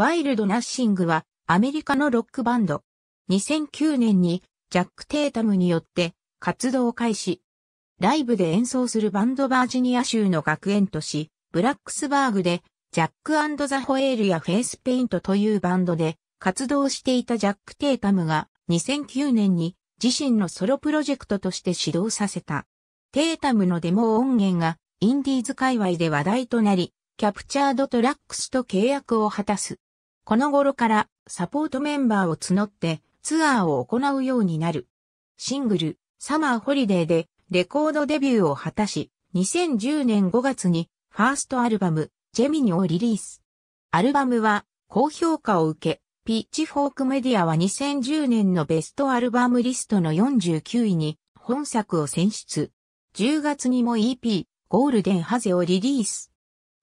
ワイルドナッシングはアメリカのロックバンド。2009年にジャック・テータムによって活動を開始。ライブで演奏するバンドバージニア州の学園都市、ブラックスバーグで、ジャックザ・ホエールやフェイスペイントというバンドで活動していたジャック・テータムが2009年に自身のソロプロジェクトとして始動させた。テータムのデモ音源がインディーズ界隈で話題となり、キャプチャードトラックスと契約を果たす。この頃からサポートメンバーを募ってツアーを行うようになる。シングル、サマーホリデーでレコードデビューを果たし、2010年5月にファーストアルバム、ジェミニをリリース。アルバムは高評価を受け、ピッチフォークメディアは2010年のベストアルバムリストの49位に本作を選出。10月にも EP、ゴールデンハゼをリリース。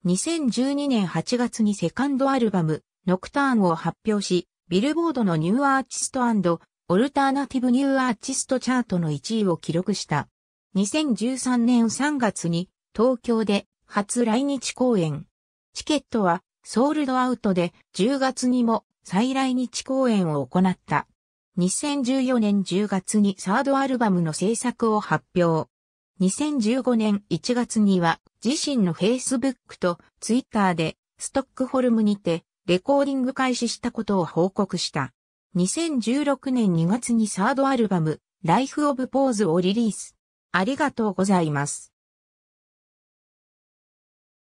2012年8月にセカンドアルバム、ノクターンを発表し、ビルボードのニューアーティストオルターナティブニューアーティストチャートの1位を記録した。2013年3月に東京で初来日公演。チケットはソールドアウトで10月にも再来日公演を行った。2014年10月にサードアルバムの制作を発表。2015年1月には自身の Facebook と Twitter でストックホルムにてレコーディング開始したことを報告した。2016年2月にサードアルバム、Life of Pose をリリース。ありがとうございます。